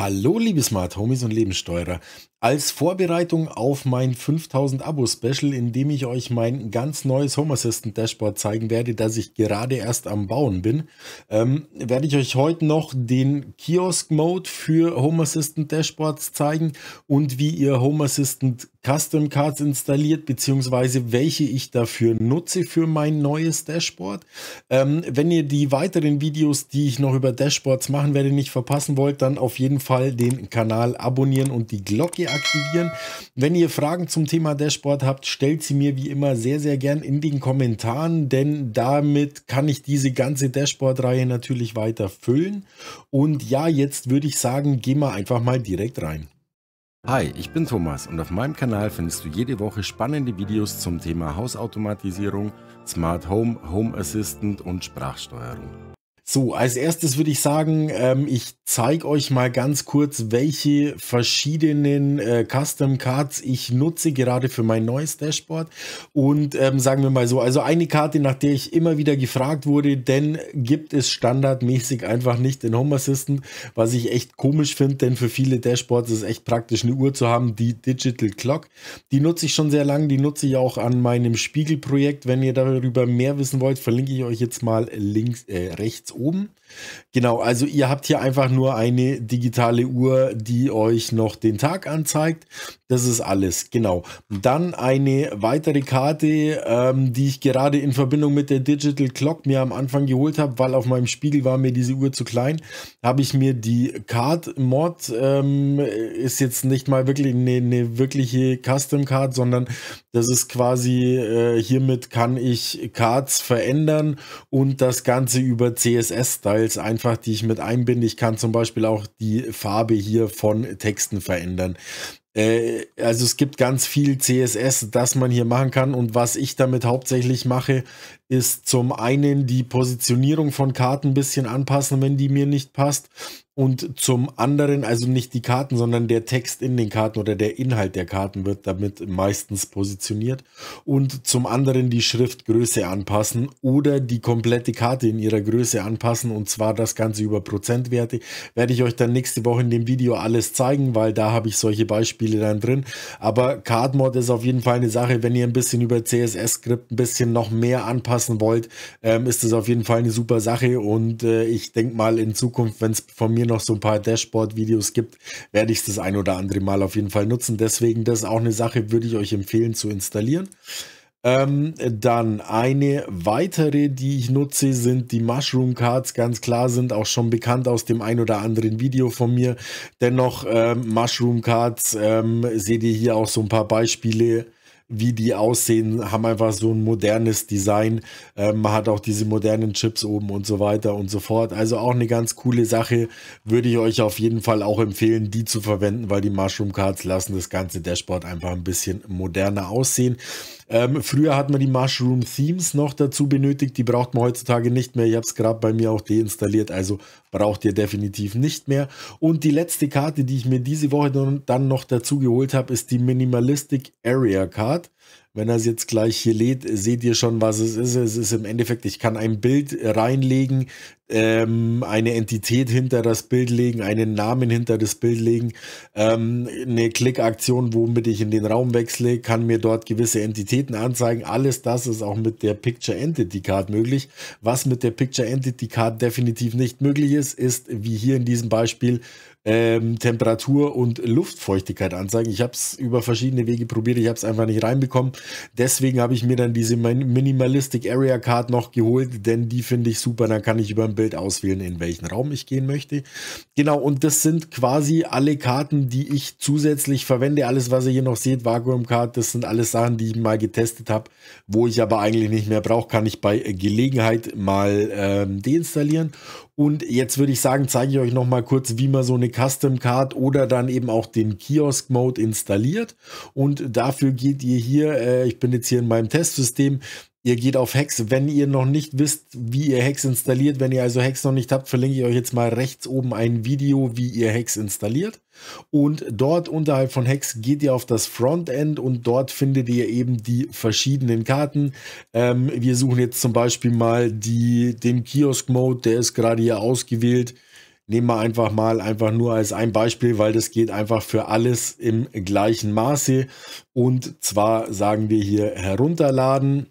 Hallo liebe Smart Homies und Lebenssteuerer. Als Vorbereitung auf mein 5000 Abo Special, in dem ich euch mein ganz neues Home Assistant Dashboard zeigen werde, das ich gerade erst am Bauen bin, ähm, werde ich euch heute noch den Kiosk Mode für Home Assistant Dashboards zeigen und wie ihr Home Assistant Custom Cards installiert, beziehungsweise welche ich dafür nutze für mein neues Dashboard. Ähm, wenn ihr die weiteren Videos, die ich noch über Dashboards machen werde, nicht verpassen wollt, dann auf jeden Fall den Kanal abonnieren und die Glocke aktivieren. Wenn ihr Fragen zum Thema Dashboard habt, stellt sie mir wie immer sehr, sehr gern in den Kommentaren, denn damit kann ich diese ganze Dashboard-Reihe natürlich weiter füllen. Und ja, jetzt würde ich sagen, gehen wir einfach mal direkt rein. Hi, ich bin Thomas und auf meinem Kanal findest du jede Woche spannende Videos zum Thema Hausautomatisierung, Smart Home, Home Assistant und Sprachsteuerung. So, als erstes würde ich sagen, ähm, ich zeige euch mal ganz kurz, welche verschiedenen äh, Custom Cards ich nutze, gerade für mein neues Dashboard. Und ähm, sagen wir mal so, also eine Karte, nach der ich immer wieder gefragt wurde, denn gibt es standardmäßig einfach nicht in Home Assistant, was ich echt komisch finde, denn für viele Dashboards ist es echt praktisch eine Uhr zu haben, die Digital Clock. Die nutze ich schon sehr lange, die nutze ich auch an meinem Spiegelprojekt. Wenn ihr darüber mehr wissen wollt, verlinke ich euch jetzt mal links, äh, rechts oben Genau, also ihr habt hier einfach nur eine digitale Uhr, die euch noch den Tag anzeigt. Das ist alles, genau. Dann eine weitere Karte, ähm, die ich gerade in Verbindung mit der Digital Clock mir am Anfang geholt habe, weil auf meinem Spiegel war mir diese Uhr zu klein, habe ich mir die Card Mod, ähm, ist jetzt nicht mal wirklich eine, eine, wirkliche Custom Card, sondern das ist quasi, äh, hiermit kann ich Cards verändern und das Ganze über CSS-Style Details einfach, die ich mit einbinde. Ich kann zum Beispiel auch die Farbe hier von Texten verändern äh, also es gibt ganz viel CSS, das man hier machen kann und was ich damit hauptsächlich mache, ist zum einen die Positionierung von Karten ein bisschen anpassen, wenn die mir nicht passt und zum anderen, also nicht die Karten, sondern der Text in den Karten oder der Inhalt der Karten wird damit meistens positioniert. Und zum anderen die Schriftgröße anpassen oder die komplette Karte in ihrer Größe anpassen und zwar das Ganze über Prozentwerte. Werde ich euch dann nächste Woche in dem Video alles zeigen, weil da habe ich solche Beispiele dann drin. Aber Cardmod ist auf jeden Fall eine Sache, wenn ihr ein bisschen über CSS-Skript ein bisschen noch mehr anpassen wollt, ähm, ist das auf jeden Fall eine super Sache und äh, ich denke mal in Zukunft, wenn es von mir noch so ein paar Dashboard-Videos gibt, werde ich das ein oder andere Mal auf jeden Fall nutzen. Deswegen, das ist auch eine Sache, würde ich euch empfehlen zu installieren. Ähm, dann eine weitere, die ich nutze, sind die Mushroom Cards. Ganz klar sind auch schon bekannt aus dem ein oder anderen Video von mir. Dennoch ähm, Mushroom Cards ähm, seht ihr hier auch so ein paar Beispiele wie die aussehen, haben einfach so ein modernes Design. Ähm, man hat auch diese modernen Chips oben und so weiter und so fort. Also auch eine ganz coole Sache. Würde ich euch auf jeden Fall auch empfehlen, die zu verwenden, weil die Mushroom Cards lassen das ganze Dashboard einfach ein bisschen moderner aussehen. Ähm, früher hat man die Mushroom Themes noch dazu benötigt, die braucht man heutzutage nicht mehr. Ich habe es gerade bei mir auch deinstalliert, also braucht ihr definitiv nicht mehr. Und die letzte Karte, die ich mir diese Woche dann noch dazu geholt habe, ist die Minimalistic Area Card wenn er es jetzt gleich hier lädt, seht ihr schon, was es ist. Es ist im Endeffekt, ich kann ein Bild reinlegen, ähm, eine Entität hinter das Bild legen, einen Namen hinter das Bild legen, ähm, eine Klickaktion, womit ich in den Raum wechsle, kann mir dort gewisse Entitäten anzeigen. Alles das ist auch mit der Picture Entity Card möglich. Was mit der Picture Entity Card definitiv nicht möglich ist, ist wie hier in diesem Beispiel ähm, Temperatur und Luftfeuchtigkeit anzeigen. Ich habe es über verschiedene Wege probiert, ich habe es einfach nicht reinbekommen. Deswegen habe ich mir dann diese Minimalistic Area Card noch geholt, denn die finde ich super. Dann kann ich über ein Bild auswählen, in welchen Raum ich gehen möchte. Genau, und das sind quasi alle Karten, die ich zusätzlich verwende. Alles, was ihr hier noch seht, Vakuum Card, das sind alles Sachen, die ich mal getestet habe, wo ich aber eigentlich nicht mehr brauche, kann ich bei Gelegenheit mal ähm, deinstallieren. Und jetzt würde ich sagen, zeige ich euch noch mal kurz, wie man so eine Custom Card oder dann eben auch den Kiosk Mode installiert. Und dafür geht ihr hier, äh, ich bin jetzt hier in meinem Testsystem, Ihr geht auf Hex, wenn ihr noch nicht wisst, wie ihr Hex installiert. Wenn ihr also Hex noch nicht habt, verlinke ich euch jetzt mal rechts oben ein Video, wie ihr Hex installiert. Und dort unterhalb von Hex geht ihr auf das Frontend und dort findet ihr eben die verschiedenen Karten. Ähm, wir suchen jetzt zum Beispiel mal die, den Kiosk-Mode, der ist gerade hier ausgewählt. Nehmen wir einfach mal einfach nur als ein Beispiel, weil das geht einfach für alles im gleichen Maße. Und zwar sagen wir hier herunterladen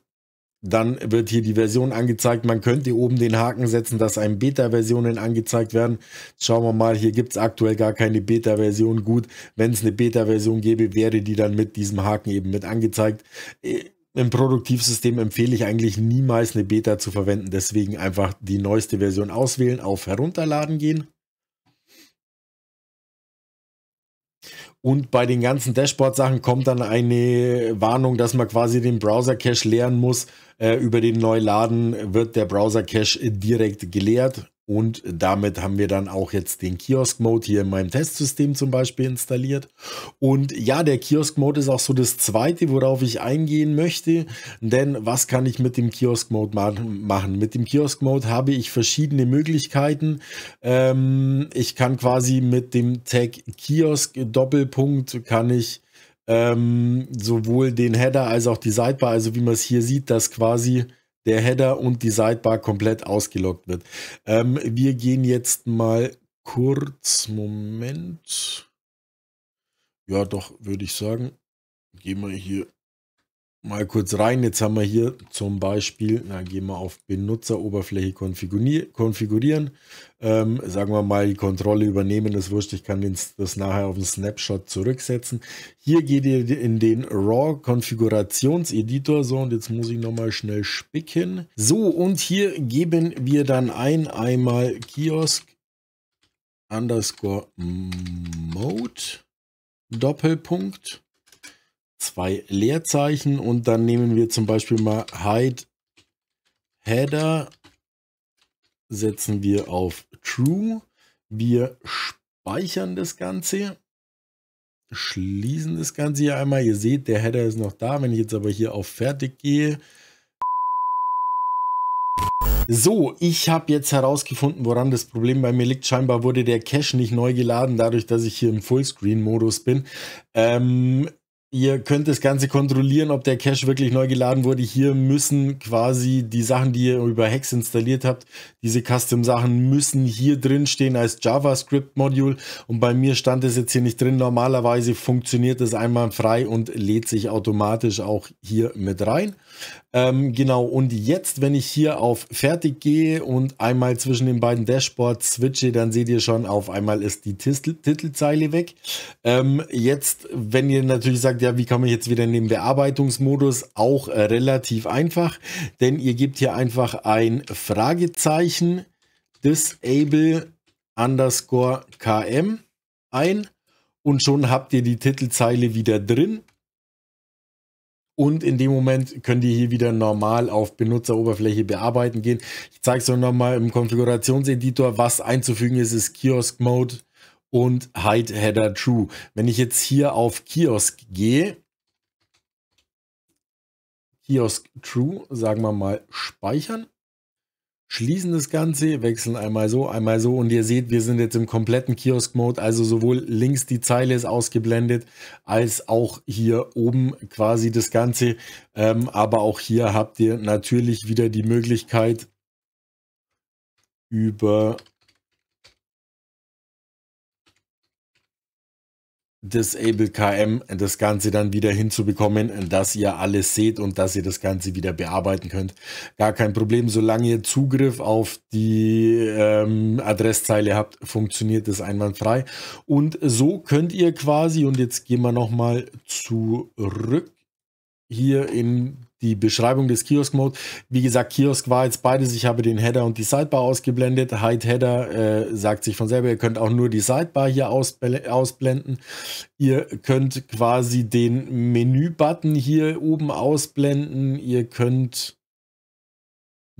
dann wird hier die Version angezeigt. Man könnte oben den Haken setzen, dass einem Beta-Versionen angezeigt werden. Schauen wir mal, hier gibt es aktuell gar keine Beta-Version. Gut, wenn es eine Beta-Version gäbe, wäre die dann mit diesem Haken eben mit angezeigt. Äh, Im Produktivsystem empfehle ich eigentlich niemals eine Beta zu verwenden. Deswegen einfach die neueste Version auswählen, auf Herunterladen gehen. Und bei den ganzen Dashboard-Sachen kommt dann eine Warnung, dass man quasi den Browser-Cache leeren muss. Äh, über den Neuladen wird der Browser-Cache direkt geleert und damit haben wir dann auch jetzt den Kiosk-Mode hier in meinem Testsystem zum Beispiel installiert. Und ja, der Kiosk-Mode ist auch so das zweite, worauf ich eingehen möchte. Denn was kann ich mit dem Kiosk-Mode machen? Mit dem Kiosk-Mode habe ich verschiedene Möglichkeiten. Ähm, ich kann quasi mit dem Tag Kiosk-Doppelpunkt kann ich ähm, sowohl den Header als auch die Sidebar, also wie man es hier sieht, dass quasi der Header und die Sidebar komplett ausgelockt wird. Ähm, wir gehen jetzt mal kurz, Moment. Ja, doch, würde ich sagen, gehen wir hier mal kurz rein. Jetzt haben wir hier zum Beispiel, na, gehen wir auf Benutzeroberfläche konfigurieren. Ähm, sagen wir mal, die Kontrolle übernehmen, das wurscht, ich kann das nachher auf den Snapshot zurücksetzen. Hier geht ihr in den RAW-Konfigurationseditor. So, und jetzt muss ich nochmal schnell spicken. So, und hier geben wir dann ein einmal Kiosk underscore Mode Doppelpunkt zwei Leerzeichen und dann nehmen wir zum Beispiel mal hide header, setzen wir auf true, wir speichern das Ganze, schließen das Ganze hier einmal, ihr seht, der Header ist noch da, wenn ich jetzt aber hier auf fertig gehe, so, ich habe jetzt herausgefunden, woran das Problem bei mir liegt. Scheinbar wurde der Cache nicht neu geladen, dadurch, dass ich hier im Fullscreen-Modus bin. Ähm, Ihr könnt das Ganze kontrollieren, ob der Cache wirklich neu geladen wurde. Hier müssen quasi die Sachen, die ihr über Hex installiert habt, diese Custom-Sachen müssen hier drin stehen als javascript module Und bei mir stand es jetzt hier nicht drin. Normalerweise funktioniert das einmal frei und lädt sich automatisch auch hier mit rein. Ähm, genau, und jetzt, wenn ich hier auf Fertig gehe und einmal zwischen den beiden Dashboards switche, dann seht ihr schon, auf einmal ist die Titel Titelzeile weg. Ähm, jetzt, wenn ihr natürlich sagt, ja, wie komme ich jetzt wieder in den Bearbeitungsmodus, auch äh, relativ einfach, denn ihr gebt hier einfach ein Fragezeichen disable underscore km ein und schon habt ihr die Titelzeile wieder drin. Und in dem Moment könnt ihr hier wieder normal auf Benutzeroberfläche bearbeiten gehen. Ich zeige es euch nochmal im Konfigurationseditor, was einzufügen ist, ist Kiosk Mode und Hide Header True. Wenn ich jetzt hier auf Kiosk gehe, Kiosk True, sagen wir mal speichern schließen das Ganze, wechseln einmal so, einmal so und ihr seht, wir sind jetzt im kompletten Kiosk-Mode, also sowohl links die Zeile ist ausgeblendet, als auch hier oben quasi das Ganze. Ähm, aber auch hier habt ihr natürlich wieder die Möglichkeit, über Disable KM das Ganze dann wieder hinzubekommen, dass ihr alles seht und dass ihr das Ganze wieder bearbeiten könnt. Gar kein Problem, solange ihr Zugriff auf die ähm, Adresszeile habt, funktioniert das einwandfrei. Und so könnt ihr quasi, und jetzt gehen wir nochmal zurück hier in die Beschreibung des Kiosk-Mode. Wie gesagt, Kiosk war jetzt beides. Ich habe den Header und die Sidebar ausgeblendet. Hide Header äh, sagt sich von selber, ihr könnt auch nur die Sidebar hier ausblenden. Ihr könnt quasi den Menü-Button hier oben ausblenden. Ihr könnt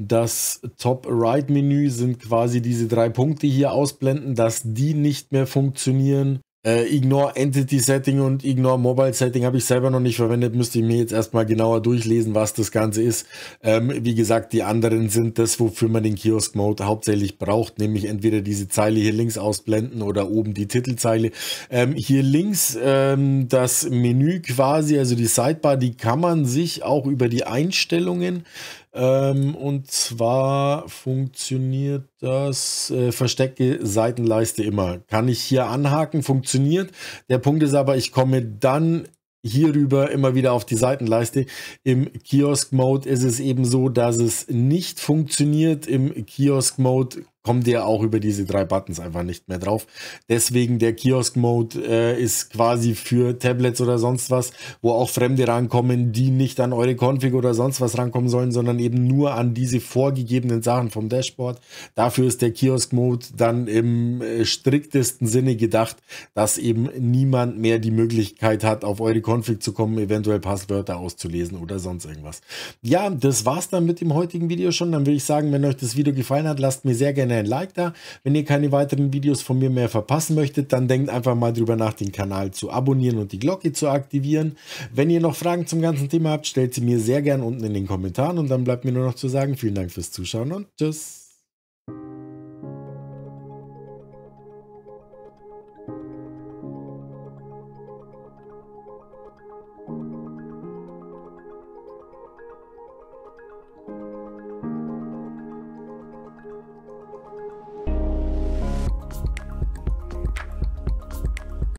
das Top-Right-Menü sind quasi diese drei Punkte hier ausblenden, dass die nicht mehr funktionieren. Äh, Ignore Entity Setting und Ignore Mobile Setting habe ich selber noch nicht verwendet. Müsste ich mir jetzt erstmal genauer durchlesen, was das Ganze ist. Ähm, wie gesagt, die anderen sind das, wofür man den Kiosk Mode hauptsächlich braucht, nämlich entweder diese Zeile hier links ausblenden oder oben die Titelzeile. Ähm, hier links ähm, das Menü quasi, also die Sidebar, die kann man sich auch über die Einstellungen ähm, und zwar funktioniert das äh, verstecke Seitenleiste immer. Kann ich hier anhaken, funktioniert. Der Punkt ist aber, ich komme dann hierüber immer wieder auf die Seitenleiste. Im Kiosk-Mode ist es eben so, dass es nicht funktioniert. Im Kiosk-Mode kommt ihr auch über diese drei Buttons einfach nicht mehr drauf. Deswegen der Kiosk-Mode äh, ist quasi für Tablets oder sonst was, wo auch Fremde rankommen, die nicht an eure Config oder sonst was rankommen sollen, sondern eben nur an diese vorgegebenen Sachen vom Dashboard. Dafür ist der Kiosk-Mode dann im äh, striktesten Sinne gedacht, dass eben niemand mehr die Möglichkeit hat, auf eure Config zu kommen, eventuell Passwörter auszulesen oder sonst irgendwas. Ja, das war's dann mit dem heutigen Video schon. Dann würde ich sagen, wenn euch das Video gefallen hat, lasst mir sehr gerne ein Like da. Wenn ihr keine weiteren Videos von mir mehr verpassen möchtet, dann denkt einfach mal drüber nach, den Kanal zu abonnieren und die Glocke zu aktivieren. Wenn ihr noch Fragen zum ganzen Thema habt, stellt sie mir sehr gern unten in den Kommentaren und dann bleibt mir nur noch zu sagen, vielen Dank fürs Zuschauen und tschüss.